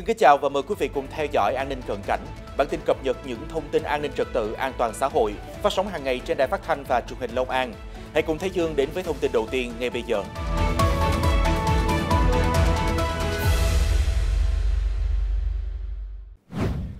Xin kính chào và mời quý vị cùng theo dõi An ninh cận cảnh, bản tin cập nhật những thông tin an ninh trật tự, an toàn xã hội, phát sóng hàng ngày trên đài phát thanh và truyền hình Long An. Hãy cùng Thái Dương đến với thông tin đầu tiên ngay bây giờ.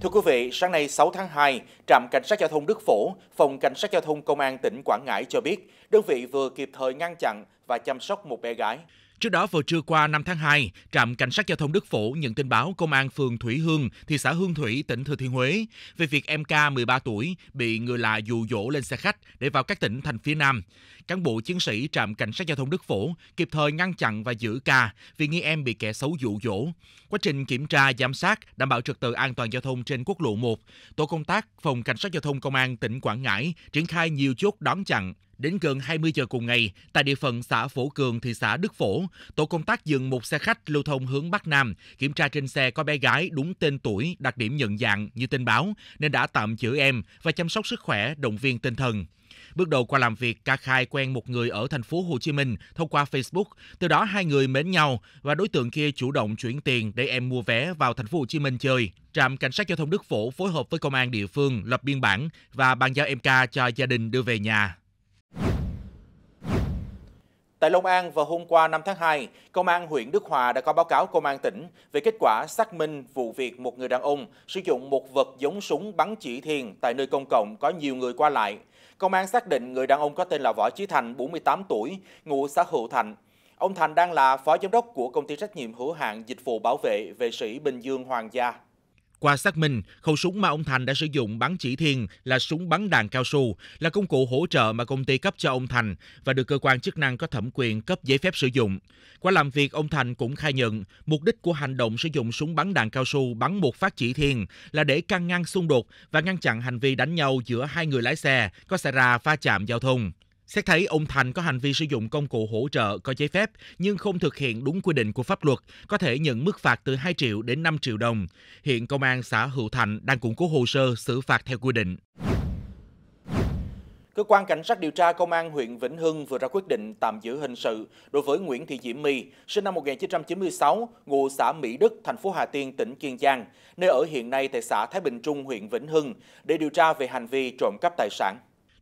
Thưa quý vị, sáng nay 6 tháng 2, Trạm Cảnh sát Giao thông Đức Phổ, Phòng Cảnh sát Giao thông Công an tỉnh Quảng Ngãi cho biết, đơn vị vừa kịp thời ngăn chặn và chăm sóc một bé gái. Trước đó vào trưa qua 5 tháng 2, trạm cảnh sát giao thông Đức Phổ nhận tin báo công an phường Thủy Hương, thị xã Hương Thủy, tỉnh Thừa Thiên Huế về việc em K 13 tuổi bị người lạ dụ dỗ lên xe khách để vào các tỉnh thành phía Nam. Cán bộ chiến sĩ trạm cảnh sát giao thông Đức Phổ kịp thời ngăn chặn và giữ K vì nghi em bị kẻ xấu dụ dỗ. Quá trình kiểm tra giám sát đảm bảo trật tự an toàn giao thông trên quốc lộ 1, tổ công tác phòng cảnh sát giao thông công an tỉnh Quảng Ngãi triển khai nhiều chốt đón chặn Đến gần 20 giờ cùng ngày, tại địa phận xã Phổ Cường, thị xã Đức Phổ, tổ công tác dừng một xe khách lưu thông hướng Bắc Nam, kiểm tra trên xe có bé gái đúng tên tuổi, đặc điểm nhận dạng như tin báo, nên đã tạm giữ em và chăm sóc sức khỏe, động viên tinh thần. Bước đầu qua làm việc, ca khai quen một người ở thành phố Hồ Chí Minh thông qua Facebook, từ đó hai người mến nhau và đối tượng kia chủ động chuyển tiền để em mua vé vào thành phố Hồ Chí Minh chơi. Trạm cảnh sát giao thông Đức Phổ phối hợp với công an địa phương lập biên bản và bàn giao em ca cho gia đình đưa về nhà. Tại Long An vào hôm qua 5 tháng 2, Công an huyện Đức Hòa đã có báo cáo Công an tỉnh về kết quả xác minh vụ việc một người đàn ông sử dụng một vật giống súng bắn chỉ thiên tại nơi công cộng có nhiều người qua lại. Công an xác định người đàn ông có tên là Võ Chí Thành, 48 tuổi, ngụ xã Hữu Thạnh. Ông Thành đang là phó giám đốc của công ty trách nhiệm hữu hạn dịch vụ bảo vệ vệ sĩ Bình Dương Hoàng gia. Qua xác minh, khẩu súng mà ông Thành đã sử dụng bắn chỉ thiên là súng bắn đạn cao su, là công cụ hỗ trợ mà công ty cấp cho ông Thành và được cơ quan chức năng có thẩm quyền cấp giấy phép sử dụng. Qua làm việc, ông Thành cũng khai nhận mục đích của hành động sử dụng súng bắn đạn cao su bắn một phát chỉ thiên là để can ngăn xung đột và ngăn chặn hành vi đánh nhau giữa hai người lái xe có xảy ra va chạm giao thông. Xét thấy ông Thành có hành vi sử dụng công cụ hỗ trợ có giấy phép nhưng không thực hiện đúng quy định của pháp luật, có thể nhận mức phạt từ 2 triệu đến 5 triệu đồng. Hiện công an xã Hữu Thạnh đang củng cố hồ sơ xử phạt theo quy định. Cơ quan Cảnh sát điều tra Công an huyện Vĩnh Hưng vừa ra quyết định tạm giữ hình sự đối với Nguyễn Thị Diễm My, sinh năm 1996, ngụ xã Mỹ Đức, thành phố Hà Tiên, tỉnh Kiên Giang, nơi ở hiện nay tại xã Thái Bình Trung, huyện Vĩnh Hưng, để điều tra về hành vi trộm cắp tài sản.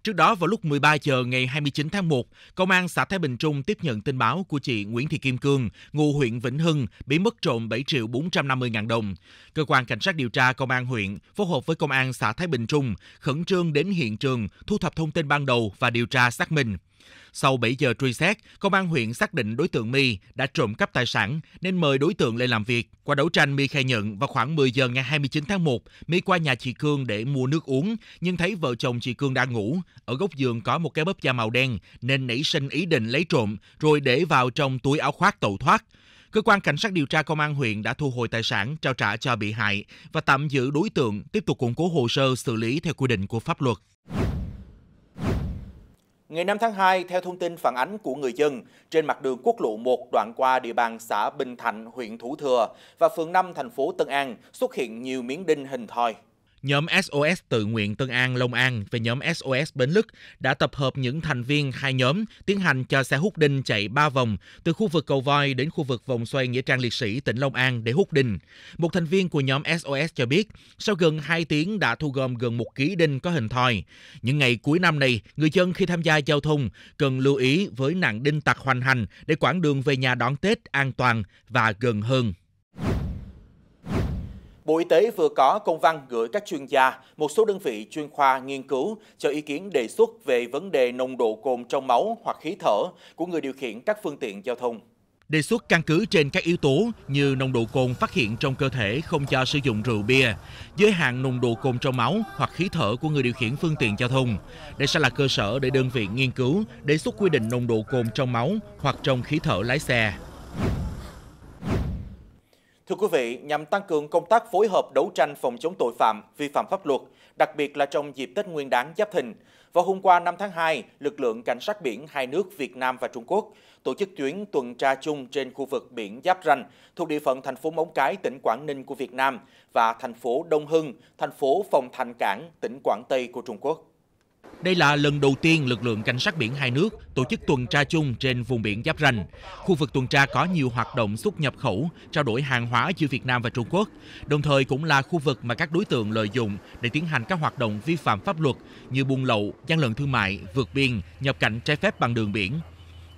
Trước đó vào lúc 13 giờ ngày 29 tháng 1, Công an xã Thái Bình Trung tiếp nhận tin báo của chị Nguyễn Thị Kim Cương, ngụ huyện Vĩnh Hưng, bị mất trộm 7 triệu 450 ngàn đồng. Cơ quan Cảnh sát điều tra Công an huyện phối hợp với Công an xã Thái Bình Trung khẩn trương đến hiện trường thu thập thông tin ban đầu và điều tra xác minh. Sau 7 giờ truy xét, công an huyện xác định đối tượng My đã trộm cắp tài sản nên mời đối tượng lên làm việc. Qua đấu tranh, My khai nhận vào khoảng 10 giờ ngày 29 tháng 1, My qua nhà chị Cương để mua nước uống nhưng thấy vợ chồng chị Cương đang ngủ. Ở góc giường có một cái bóp da màu đen nên nảy sinh ý định lấy trộm rồi để vào trong túi áo khoác tẩu thoát. Cơ quan cảnh sát điều tra công an huyện đã thu hồi tài sản trao trả cho bị hại và tạm giữ đối tượng tiếp tục củng cố hồ sơ xử lý theo quy định của pháp luật. Ngày 5 tháng 2, theo thông tin phản ánh của người dân, trên mặt đường quốc lộ 1 đoạn qua địa bàn xã Bình Thạnh, huyện Thủ Thừa và phường 5 thành phố Tân An xuất hiện nhiều miếng đinh hình thoi. Nhóm SOS tự nguyện Tân An, Long An và nhóm SOS Bến Lức đã tập hợp những thành viên hai nhóm tiến hành cho xe hút đinh chạy 3 vòng từ khu vực cầu voi đến khu vực vòng xoay Nghĩa Trang Liệt Sĩ, tỉnh Long An để hút đinh. Một thành viên của nhóm SOS cho biết, sau gần 2 tiếng đã thu gom gần 1 ký đinh có hình thoi. Những ngày cuối năm này, người dân khi tham gia giao thông cần lưu ý với nạn đinh tặc hoành hành để quãng đường về nhà đón Tết an toàn và gần hơn. Bộ Y tế vừa có công văn gửi các chuyên gia, một số đơn vị chuyên khoa nghiên cứu cho ý kiến đề xuất về vấn đề nồng độ cồn trong máu hoặc khí thở của người điều khiển các phương tiện giao thông. Đề xuất căn cứ trên các yếu tố như nồng độ cồn phát hiện trong cơ thể không cho sử dụng rượu bia, giới hạn nồng độ cồn trong máu hoặc khí thở của người điều khiển phương tiện giao thông. Đây sẽ là cơ sở để đơn vị nghiên cứu đề xuất quy định nồng độ cồn trong máu hoặc trong khí thở lái xe. Thưa quý vị, nhằm tăng cường công tác phối hợp đấu tranh phòng chống tội phạm, vi phạm pháp luật, đặc biệt là trong dịp Tết Nguyên đán Giáp Thìn, vào hôm qua 5 tháng 2, lực lượng cảnh sát biển hai nước Việt Nam và Trung Quốc tổ chức chuyến tuần tra chung trên khu vực biển Giáp Ranh thuộc địa phận thành phố Móng Cái, tỉnh Quảng Ninh của Việt Nam và thành phố Đông Hưng, thành phố Phòng Thành Cảng, tỉnh Quảng Tây của Trung Quốc. Đây là lần đầu tiên lực lượng cảnh sát biển hai nước tổ chức tuần tra chung trên vùng biển giáp ranh. Khu vực tuần tra có nhiều hoạt động xuất nhập khẩu, trao đổi hàng hóa giữa Việt Nam và Trung Quốc, đồng thời cũng là khu vực mà các đối tượng lợi dụng để tiến hành các hoạt động vi phạm pháp luật như buôn lậu, gian lận thương mại, vượt biên, nhập cảnh trái phép bằng đường biển.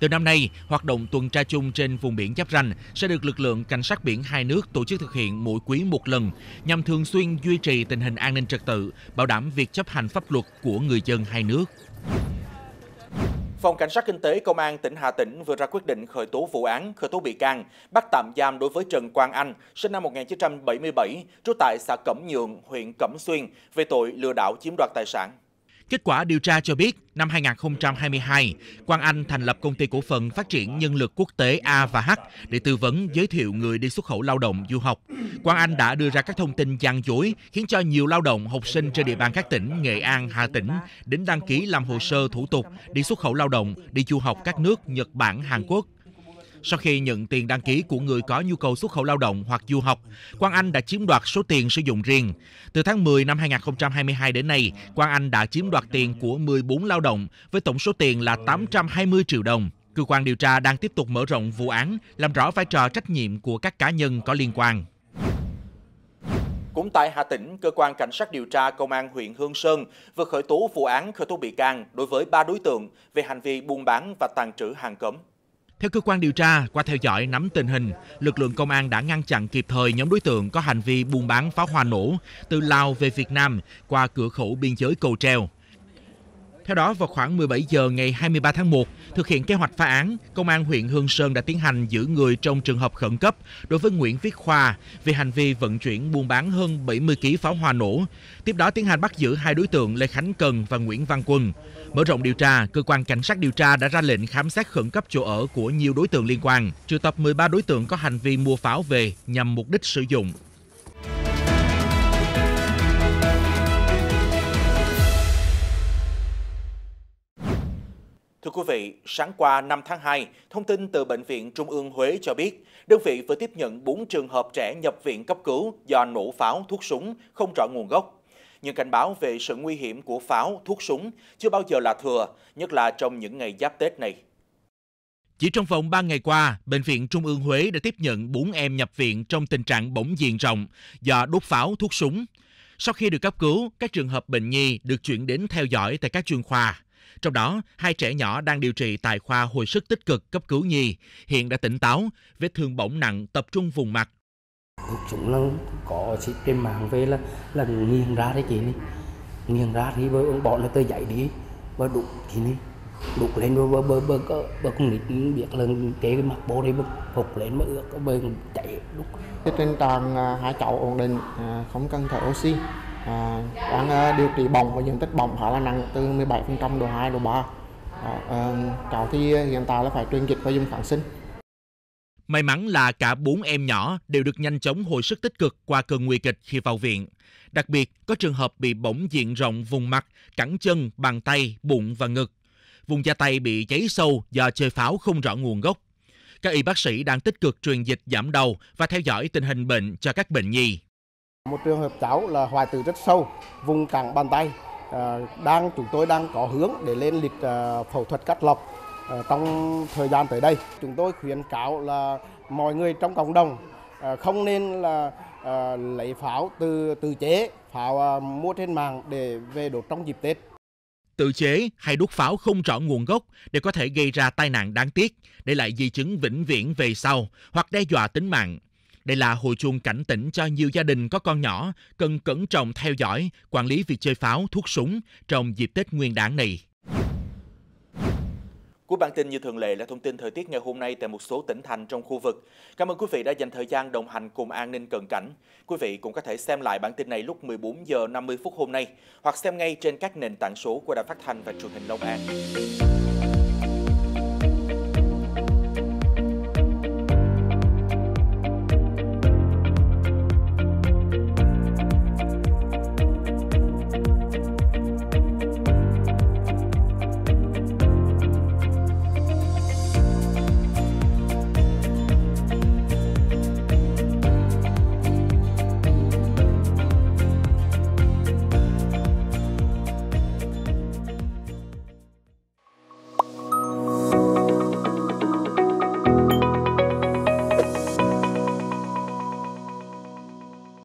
Từ năm nay, hoạt động tuần tra chung trên vùng biển giáp ranh sẽ được lực lượng cảnh sát biển hai nước tổ chức thực hiện mỗi quý một lần nhằm thường xuyên duy trì tình hình an ninh trật tự, bảo đảm việc chấp hành pháp luật của người dân hai nước. Phòng Cảnh sát Kinh tế Công an tỉnh Hà Tĩnh vừa ra quyết định khởi tố vụ án, khởi tố bị can, bắt tạm giam đối với Trần Quang Anh, sinh năm 1977, trú tại xã Cẩm Nhượng, huyện Cẩm Xuyên, về tội lừa đảo chiếm đoạt tài sản. Kết quả điều tra cho biết, năm 2022, Quang Anh thành lập công ty cổ phần phát triển nhân lực quốc tế A và H để tư vấn giới thiệu người đi xuất khẩu lao động du học. Quang Anh đã đưa ra các thông tin gian dối khiến cho nhiều lao động học sinh trên địa bàn các tỉnh Nghệ An, Hà Tĩnh đến đăng ký làm hồ sơ thủ tục đi xuất khẩu lao động đi du học các nước Nhật Bản, Hàn Quốc sau khi nhận tiền đăng ký của người có nhu cầu xuất khẩu lao động hoặc du học, Quang Anh đã chiếm đoạt số tiền sử dụng riêng. Từ tháng 10 năm 2022 đến nay, Quang Anh đã chiếm đoạt tiền của 14 lao động với tổng số tiền là 820 triệu đồng. Cơ quan điều tra đang tiếp tục mở rộng vụ án, làm rõ vai trò trách nhiệm của các cá nhân có liên quan. Cũng tại Hà Tĩnh, cơ quan cảnh sát điều tra công an huyện Hương Sơn vừa khởi tố vụ án khởi tố bị can đối với ba đối tượng về hành vi buôn bán và tàn trữ hàng cấm. Theo cơ quan điều tra, qua theo dõi nắm tình hình, lực lượng công an đã ngăn chặn kịp thời nhóm đối tượng có hành vi buôn bán pháo hoa nổ từ Lào về Việt Nam qua cửa khẩu biên giới Cầu Treo. Theo đó, vào khoảng 17 giờ ngày 23 tháng 1, thực hiện kế hoạch phá án, Công an huyện Hương Sơn đã tiến hành giữ người trong trường hợp khẩn cấp đối với Nguyễn Viết Khoa vì hành vi vận chuyển buôn bán hơn 70 kg pháo hoa nổ. Tiếp đó tiến hành bắt giữ hai đối tượng Lê Khánh Cần và Nguyễn Văn Quân. Mở rộng điều tra, cơ quan cảnh sát điều tra đã ra lệnh khám xét khẩn cấp chỗ ở của nhiều đối tượng liên quan, triệu tập 13 đối tượng có hành vi mua pháo về nhằm mục đích sử dụng. Thưa quý vị, sáng qua 5 tháng 2, thông tin từ Bệnh viện Trung ương Huế cho biết, đơn vị vừa tiếp nhận 4 trường hợp trẻ nhập viện cấp cứu do nổ pháo, thuốc súng, không rõ nguồn gốc. Những cảnh báo về sự nguy hiểm của pháo, thuốc súng chưa bao giờ là thừa, nhất là trong những ngày giáp Tết này. Chỉ trong vòng 3 ngày qua, Bệnh viện Trung ương Huế đã tiếp nhận 4 em nhập viện trong tình trạng bỗng diện rộng do đốt pháo, thuốc súng. Sau khi được cấp cứu, các trường hợp bệnh nhi được chuyển đến theo dõi tại các chuyên khoa. Trong đó, hai trẻ nhỏ đang điều trị tại khoa hồi sức tích cực cấp cứu nhi, hiện đã tỉnh táo, vết thương bỏng nặng tập trung vùng mặt. Chúng là có xịt trên mạng về là là nghiêng ra đấy chị này. Nghiêng ra thì bơ bọn nó tới dậy đi, bơ đụng thì này. Đụng lên bơ bơ bơ bơ, bơ, cũng con nít biết là cái mặt bố đấy bơ phục lên mới ước bơ chạy đục. Trên toàn hai cháu ổn định, à, không cần thở oxy à, đang ờ, điều trị bỏng và diện tích bỏng khá là nặng từ 17% độ 2 độ 3 à, à, cháu thì ờ, hiện tại là phải truyền dịch và dùng kháng sinh May mắn là cả bốn em nhỏ đều được nhanh chóng hồi sức tích cực qua cơn nguy kịch khi vào viện. Đặc biệt, có trường hợp bị bỏng diện rộng vùng mặt, cẳng chân, bàn tay, bụng và ngực. Vùng da tay bị cháy sâu do chơi pháo không rõ nguồn gốc. Các y bác sĩ đang tích cực truyền dịch giảm đầu và theo dõi tình hình bệnh cho các bệnh nhi. Một trường hợp cháu là hoại tử rất sâu, vùng cẳng bàn tay. À, đang Chúng tôi đang có hướng để lên lịch à, phẫu thuật cắt lọc à, trong thời gian tới đây. Chúng tôi khuyến cáo là mọi người trong cộng đồng không nên là lấy pháo từ tự chế, pháo mua trên mạng để về đốt trong dịp Tết. Tự chế hay đốt pháo không rõ nguồn gốc để có thể gây ra tai nạn đáng tiếc, để lại di chứng vĩnh viễn về sau hoặc đe dọa tính mạng đây là hồi chuông cảnh tỉnh cho nhiều gia đình có con nhỏ cần cẩn trọng theo dõi, quản lý việc chơi pháo, thuốc súng trong dịp Tết Nguyên đán này. Cuối bản tin như thường lệ là thông tin thời tiết ngày hôm nay tại một số tỉnh thành trong khu vực. Cảm ơn quý vị đã dành thời gian đồng hành cùng An ninh cận cảnh. Quý vị cũng có thể xem lại bản tin này lúc 14 giờ 50 phút hôm nay hoặc xem ngay trên các nền tảng số của Đài Phát thanh và Truyền hình Long An.